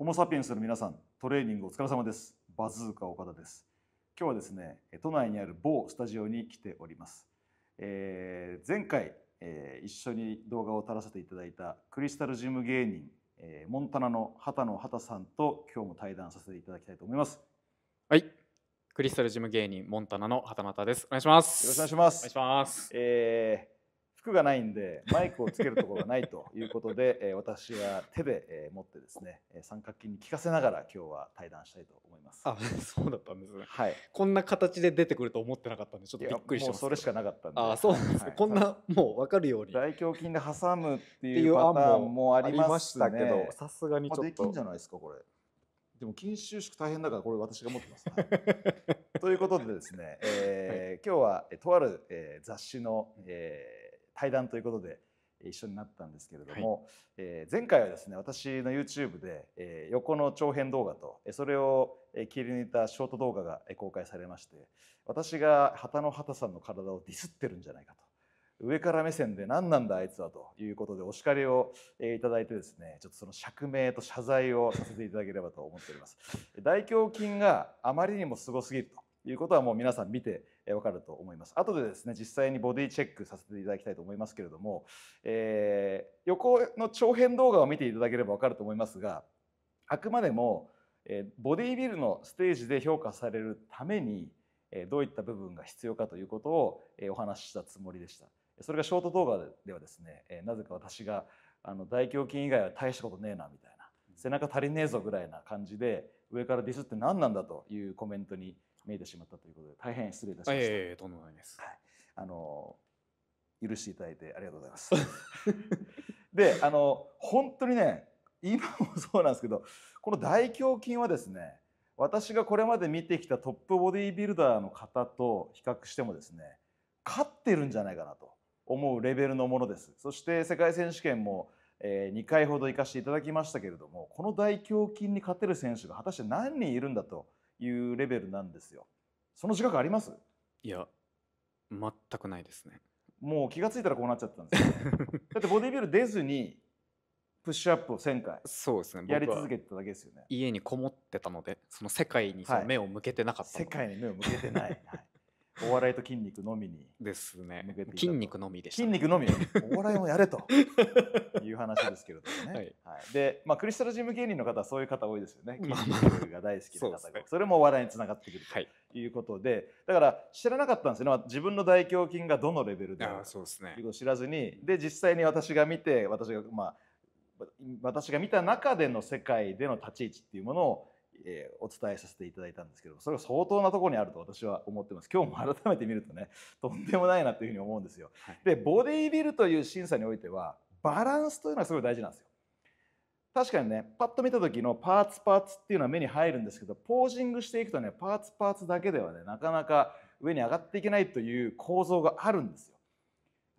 ホモ・サピエンスの皆さん、トレーニングお疲れ様です。バズーカ岡田です。今日はですね、都内にある某スタジオに来ております。えー、前回、えー、一緒に動画を撮らせていただいたクリスタルジム芸人、えー、モンタナの畑野畑さんと今日も対談させていただきたいと思います。はい、クリスタルジム芸人モンタナの畑野畑です。お願いします。よろしくお願いします。お願いします。えー服がないんでマイクをつけるところがないということで、え私は手で、え持ってですね三角筋に効かせながら今日は対談したいと思いますあそうだったんですね、はい、こんな形で出てくると思ってなかったんでちょっとびっくりしましそれしかなかったんであそうなんです、はい、こんなもう分かるように大胸筋で挟むっていうパターンもありましたけどさすがにちょっと、できんじゃないですかこれでも筋収縮大変だからこれ私が持ってます、ということでですね、えー、今日はとある、えー、雑誌の、えー対談ということで一緒になったんですけれども、はい、えー、前回はですね私の YouTube で、えー、横の長編動画とそれを切り抜いたショート動画が公開されまして私が旗の旗さんの体をディスってるんじゃないかと。上から目線で何なんだあいつはということでお叱りをいただいてですねちょっとその釈明と謝罪をさせていただければと思っております大胸筋があまりにもすごすぎるということはもう皆さん見て分かると思います。後でですね実際にボディチェックさせていただきたいと思いますけれども、えー、横の長編動画を見ていただければ分かると思いますがあくまでも、えボディービルのステージで評価されるためにどういった部分が必要かということをお話ししたつもりでした。それがショート動画ではですねなぜか私があの大胸筋以外は大したことねえなみたいな背中足りねえぞぐらいな感じで上からディスって何なんだというコメントに見えてしまった大変失礼いたしました。ええとんでもないです。はい、あの許していただいてありがとうございます。で、あの本当にね、今もそうなんですけど、この大胸筋はですね、私がこれまで見てきたトップボディービルダーの方と比較してもですね、勝ってるんじゃないかなと思うレベルのものです。そして世界選手権もえ2回ほど行かせていただきましたけれどもこの大胸筋に勝てる選手が果たして何人いるんだというレベルなんですよ。その自覚ありますいや全くないですねもう気が付いたらこうなっちゃったんですよ だってボディビル出ずにプッシュアップを1000回そうですねやり続けてただけですよね家にこもってたのでその世界にその目を向けてなかった、はい、世界に目を向けてない、はい、お笑いと筋肉のみにですね筋肉のみでした、ね、筋肉のみお笑いをやれと いう話ですけれどもね、はい、はい、で、まあ、クリスタルジム芸人の方はそういう方多いですよね筋肉が大好きな方が、それもお笑いにつながってくるということで、はい、だから知らなかったんですよね自分の大胸筋がどのレベルであるということを知らずにで実際に私が見て私がまあ私が見た中での世界での立ち位置っていうものをえお伝えさせていただいたんですけどそれが相当なところにあると私は思ってます今日も改めて見るとね とんでもないなというふうに思うんですよ。はい、でボディービルという審査においてはバランスというのはすごい大事なんですよ。確かにねパッと見た時のパーツパーツっていうのは目に入るんですけどポージングしていくとねパーツパーツだけではねなかなか上に上がっていけないという構造があるんですよ。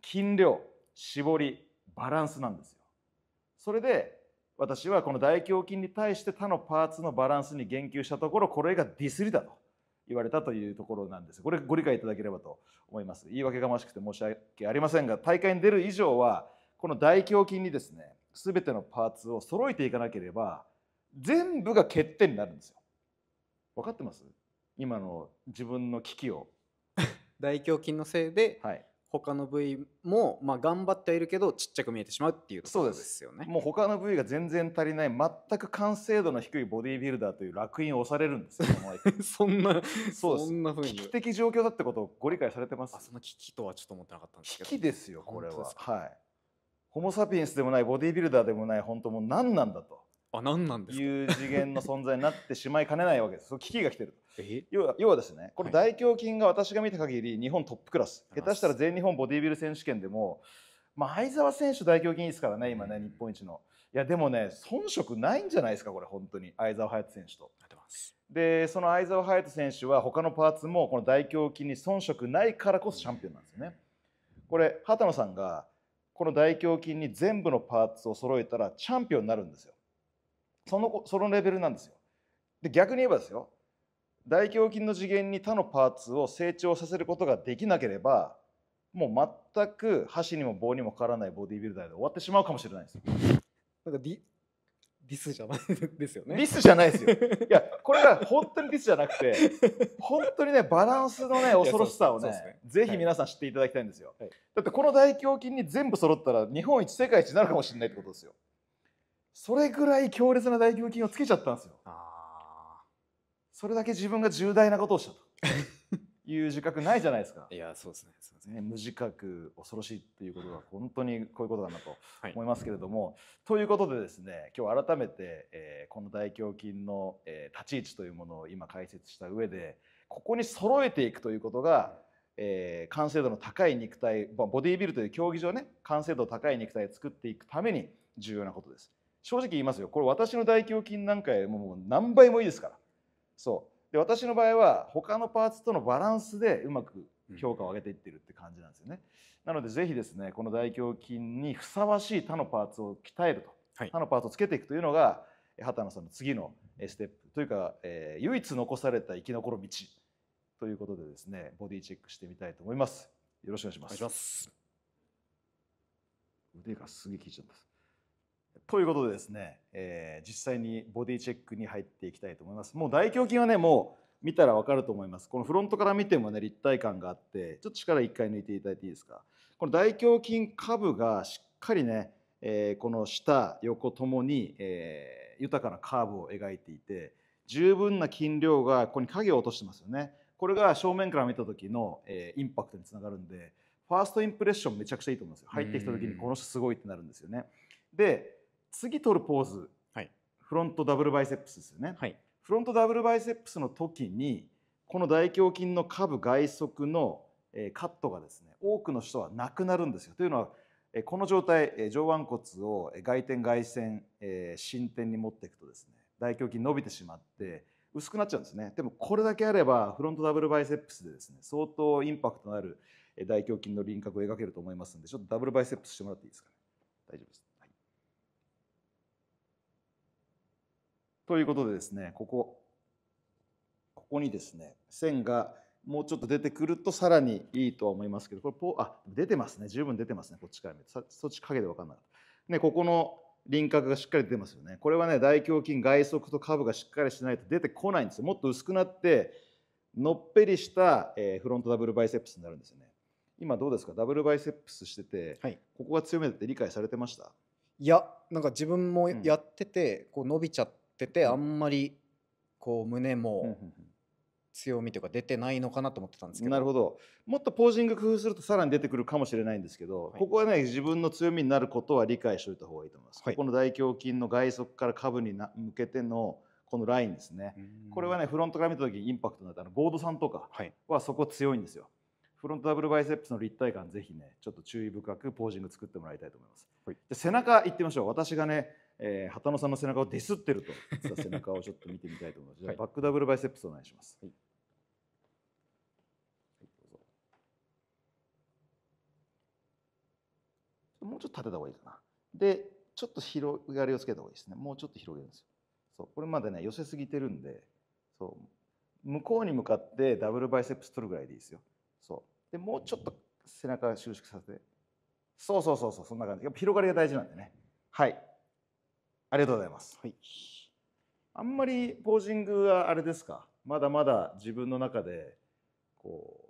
筋量絞りバランスなんですよ。それで私はこの大胸筋に対して他のパーツのバランスに言及したところこれがディスりだと言われたというところなんですこれご理解いただければと思います言い訳がましくて申し訳ありませんが大会に出る以上はこの大胸筋にですね全てのパーツを揃えていかなければ全部が欠点になるんですよ分かってます今の自分の危機を 大胸筋のせいで、はい、他の部位も、まあ、頑張ってはいるけどちっちゃく見えてしまうっていうところですよねもう他の部位が全然足りない全く完成度の低いボディービルダーという烙印を押されるんですよ そんなそうそんなふうに危機的状況だってことをご理解されてますあその危機とはちょっと思ってなかったんですけど危機ですよこれははいホモ・サピエンスでもないボディービルダーでもない本当もう何なんだとあ何なんですいう次元の存在になってしまいかねないわけです。その危機が来てる要は要はですね、この大胸筋が私が見た限り日本トップクラス、はい、下手したら全日本ボディービル選手権でも、まあ、相澤選手、大胸筋ですからね、今ね、日本一の。いや、でもね、遜色ないんじゃないですか、これ、本当に、相澤隼人選手と。で、その相澤隼人選手は、他のパーツもこの大胸筋に遜色ないからこそチャンピオンなんですよね。これ、畑野さんがこの大胸筋に全部のパーツを揃えたらチャンピオンになるんですよ。そのそのレベルなんですよで逆に言えばですよ大胸筋の次元に他のパーツを成長させることができなければもう全く箸にも棒にもかからないボディービルダーで終わってしまうかもしれないですなんかディ ディスじゃないですよねディスじゃないですよいやこれが本当にディスじゃなくて本当にねバランスのね恐ろしさをね、ね、ぜひ皆さん知っていただきたいんですよ、はい、だってこの大胸筋に全部揃ったら日本一世界一になるかもしれないってことですよそれぐらい強烈な大胸筋をつけちゃったんですよあそれだけ自分が重大なことをしたと いう自覚ないじゃないですかいやそうですねそうですね無自覚恐ろしいっていうことが本当にこういうことだなと思いますけれども、はい、ということでですね今日改めて、えー、この大胸筋の、えー、立ち位置というものを今解説した上でここに揃えていくということが、えー、完成度の高い肉体ボディービルという競技場ね完成度高い肉体を作っていくために重要なことです。正直言いますよこれ私の大胸筋なんかよりも何倍もいいですからそうで私の場合は他のパーツとのバランスでうまく評価を上げていってるって感じなんですよね、なのでぜひですねこの大胸筋にふさわしい他のパーツを鍛えると、はい、他のパーツをつけていくというのが畑野さんの次のステップというか、えー、唯一残された生き残る道ということでですねボディチェックしてみたいと思いますよろしくお願いします腕がすげえ効いちゃったということでですね、えー、実際にボディチェックに入っていきたいと思います。もう大胸筋はねもう見たら分かると思います。このフロントから見てもね立体感があってちょっと力1回抜いていただいていいですか。この大胸筋下部がしっかりね、えー、この下横ともに、えー、豊かなカーブを描いていて十分な筋量がここに影を落としてますよね。これが正面から見た時の、えインパクトにつながるんでファーストインプレッションめちゃくちゃいいと思うんですよ。入ってきた時にこの人すごいってなるんですよね。で次取るポーズ、はい、フロントダブルバイセップスですよね、はい、フロントダブルバイセップスの時にこの大胸筋の下部外側のカットがですね多くの人はなくなるんですよというのはこの状態上腕骨を外転外旋伸展に持っていくとですね大胸筋伸びてしまって薄くなっちゃうんですねでもこれだけあればフロントダブルバイセップスでですね相当インパクトのある大胸筋の輪郭を描けると思いますんでちょっとダブルバイセップスしてもらっていいですかね大丈夫ですということでですねここここにですね線がもうちょっと出てくるとさらにいいとは思いますけどこれポあ出てますね十分出てますねこっちから見てそっち影で分かんなかった。ね、ここの輪郭がしっかり出ますよね。これはね大胸筋外側と下部がしっかりしないと出てこないんですよ。もっと薄くなってのっぺりした、えフロントダブルバイセップスになるんですよね。今どうですかダブルバイセップスしてて、はい、ここが強めだって理解されてましたいやなんか自分もやってて、うん、こう伸びちゃってっててあんまりこう胸も強みというか出てないのかなと思ってたんですけどなるほどもっとポージング工夫するとさらに出てくるかもしれないんですけど、はい、ここはね自分の強みになることは理解しておいた方がいいと思います、はい、ここの大胸筋の外側から下部に向けてのこのラインですねこれはねフロントから見た時にインパクトになったあのゴードさんとかはそこ強いんですよ、はいフロントダブルバイセップスの立体感ぜひねちょっと注意深くポージング作ってもらいたいと思います、はい、で背中行ってみましょう私がねえー、畑野さんの背中をデスってると背中をちょっと見てみたいと思います。じゃバックダブルバイセップスお願いします。はいもうちょっと立てた方がいいかな。で、ちょっと広がりをつけた方がいいですね。もうちょっと広げるんですよ。そうこれまでね、寄せすぎてるんで、そう向こうに向かってダブルバイセップス取るぐらいでいいですよ。そうでもうちょっと背中収縮させて。そうそうそうそう、そんな感じ。やっぱ広がりが大事なんでね。はい。ありがとうございます。はい、あんまりポージングはあれですかまだまだ自分の中でこう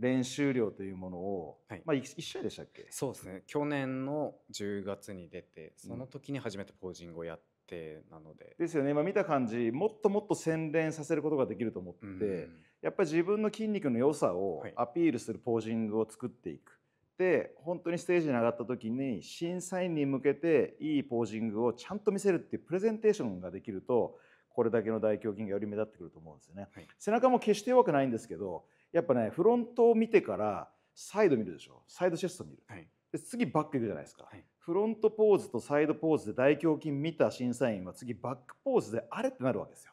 練習量というものを、はい、まあ、1試合でしたっけそうですね去年の10月に出てその時に初めてポージングをやって、なので、うん、ですよね今見た感じもっともっと洗練させることができると思って、うん、やっぱり自分の筋肉の良さをアピールするポージングを作っていく、で本当にステージに上がった時に審査員に向けていいポージングをちゃんと見せるっていうプレゼンテーションができるとこれだけの大胸筋がより目立ってくると思うんですよね、はい、背中も決して弱くないんですけどやっぱねフロントを見てからサイド見るでしょサイドチェスト見る、はい、で次バックいくじゃないですか、はい、フロントポーズとサイドポーズで大胸筋見た審査員は次バックポーズであれってなるわけですよ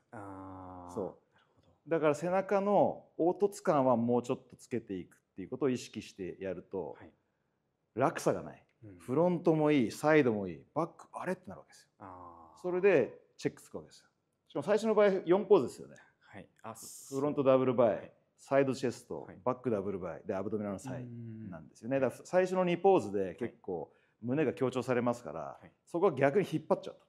そうだから背中の凹凸感はもうちょっとつけていくっていうことを意識してやると、はい、落差がない、うん、フロントもいいサイドもいいバックあれってなるわけですよあそれでチェックつくわけですよしかも最初の場合4ポーズですよね、はい、あフロントダブルバイ、はい、サイドチェスト、はい、バックダブルバイでアブドミナルのサイなんですよねだ最初の2ポーズで結構胸が強調されますから、はい、そこは逆に引っ張っちゃうと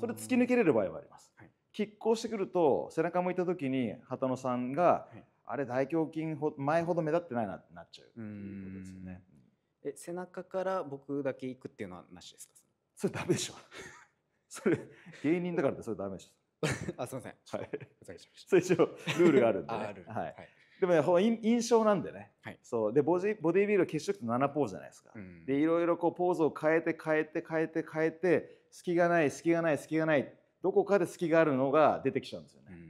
それ突き抜けれる場合もあります、はい拮抗してくると背中向いた時に畑野さんが、はいあれ大胸筋ほ前ほど目立ってないなってなっちゃうということですよね。え背中から僕だけ行くっていうのはなしですかそれダメでしょ それ芸人だからってそれダメでしょ あすみませんはいそれ一応ルールがあるんで、ね、はい、はい、でもねほ印象なんでね、はい、そうでボディボディービルは決勝って7ポーズじゃないですか、うん、でいろいろこうポーズを変えて変えて変えて変えて隙がない隙がない隙がないどこかで隙があるのが出てきちゃうんですよね、うん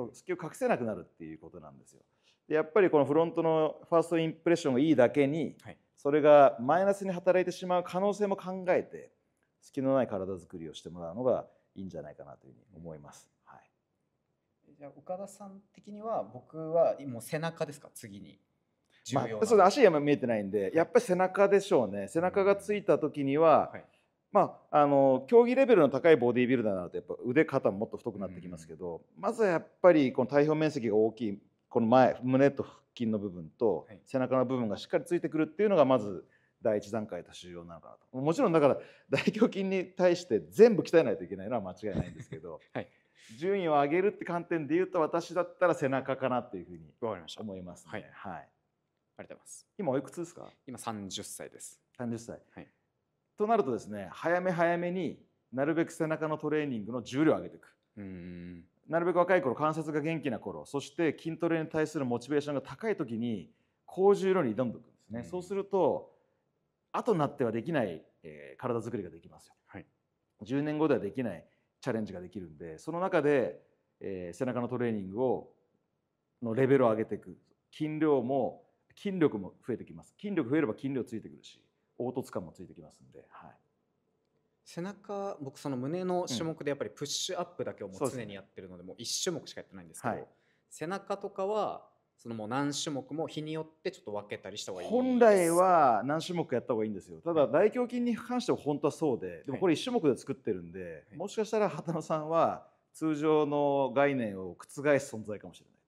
そう隙を隠せなくなるっていうことなんですよ。でやっぱりこのフロントのファーストインプレッションがいいだけに、はい、それがマイナスに働いてしまう可能性も考えて隙のない体作りをしてもらうのがいいんじゃないかなというふうに思います。はい、じゃ岡田さん的には僕は今背中ですか次に。まあ、そう足は見えてないんでやっぱり背中でしょうね背中がついた時には、はいまあ、あの競技レベルの高いボディービルダーなるとやっぱ腕肩ももっと太くなってきますけど、うん、まずはやっぱりこの体表面積が大きいこの前胸と腹筋の部分と背中の部分がしっかりついてくるっていうのがまず第一段階と重要なのかなともちろんだから 大胸筋に対して全部鍛えないといけないのは間違いないんですけど、はい、順位を上げるって観点でいうと私だったら背中かなっていうふうに思いますね、はい、はい、ありがとうございます今おいくつですか今30歳です30歳、はいとなるとですね早め早めになるべく背中のトレーニングの重量を上げていくなるべく若い頃関節が元気な頃そして筋トレに対するモチベーションが高い時に高重量に挑んでいくんですね、うそうすると後になってはできない、えー、体作りができますよ、はい、10年後ではできないチャレンジができるんでその中で、えー、背中のトレーニングをのレベルを上げていく筋量も筋力も増えてきます筋力増えれば筋量ついてくるし凹凸感もついてきますんで、はい、背中僕その胸の種目でやっぱりプッシュアップだけをもう常にやってるので,、もう1種目しかやってないんですけど、はい、背中とかはそのもう何種目も日によってちょっと分けたりした方がいい本来は何種目やった方がいいんですよただ大胸筋に関しては本当はそうででもこれ1種目で作ってるんで、はい、もしかしたら畑野さんは通常の概念を覆す存在かもしれない。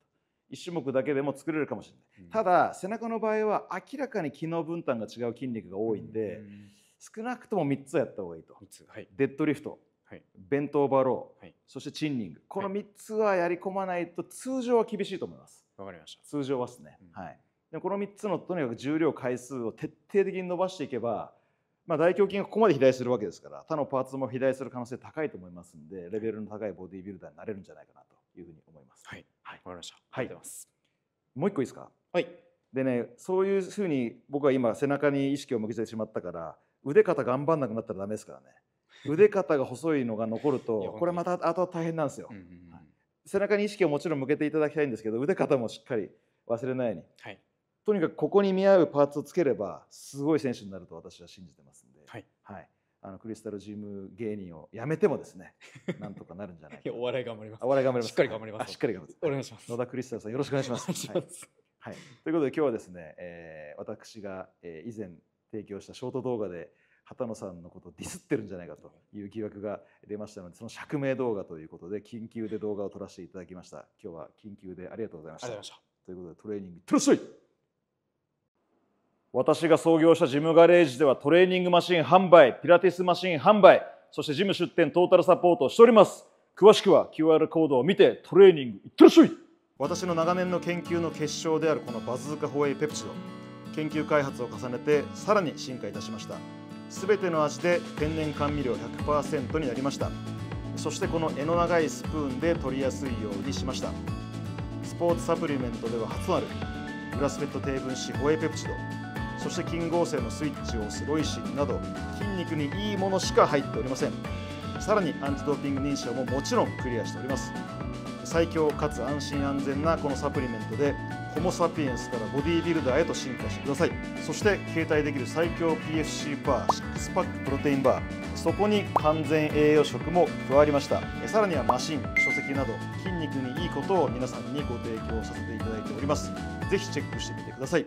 1種目だけでも作れるかもしれない、ただ背中の場合は明らかに機能分担が違う筋肉が多いんで、少なくとも3つはやった方がいいと、はい、デッドリフト、はい、ベントオーバーロー、はい、そしてチンニングこの3つはやり込まないと通常は厳しいと思いますわかりました通常はですね、うん、はいでこの3つのとにかく重量回数を徹底的に伸ばしていけば、まあ、大胸筋がここまで肥大するわけですから他のパーツも肥大する可能性高いと思いますんでレベルの高いボディービルダーになれるんじゃないかなというふうに思います。はい。はい。わかりました。はい。もう一個いいですか。はい。でね、そういうふうに僕は今背中に意識を向けてしまったから腕肩頑張んなくなったらダメですからね。腕肩が細いのが残るとこれまた後は大変なんですよ、背中に意識をもちろん向けていただきたいんですけど腕肩もしっかり忘れないように、はい、とにかくここに見合うパーツをつければすごい選手になると私は信じてますんで、はい、はい、あのクリスタルジム芸人をやめてもですね、なんとかなるんじゃないかいお笑い頑張ります。お笑い頑張ります。しっかり頑張ります。しっかり頑張ります。お願いします。野田クリスタルさんよろしくお願いします。はい、はい、ということで今日はですね、えー、私が、えー、以前提供したショート動画で畑野さんのことをディスってるんじゃないかという疑惑が出ましたのでその釈明動画ということで緊急で動画を撮らせていただきました今日は緊急でありがとうございましたということでトレーニングいってらっしゃい私が創業したジムガレージではトレーニングマシン販売、ピラティスマシン販売、そしてジム出店トータルサポートをしております。詳しくは QR コードを見てトレーニングいってらっしゃい私の長年の研究の結晶であるこのバズーカホエイペプチド研究開発を重ねてさらに進化いたしましたすべての味で天然甘味料100%になりましたそしてこの柄の長いスプーンで取りやすいようにしましたスポーツサプリメントでは初となるグラスフット低分子ホエイペプチドそして筋合成のスイッチを押すロイシンなど筋肉にいいものしか入っておりませんさらにアンチドーピング認証ももちろんクリアしております最強かつ安心安全なこのサプリメントでホモ・サピエンスからボディービルダーへと進化してくださいそして携帯できる最強 PFC バー6パックプロテインバーそこに完全栄養食も加わりましたさらにはマシン書籍など筋肉にいいことを皆さんにご提供させていただいております是非チェックしてみてください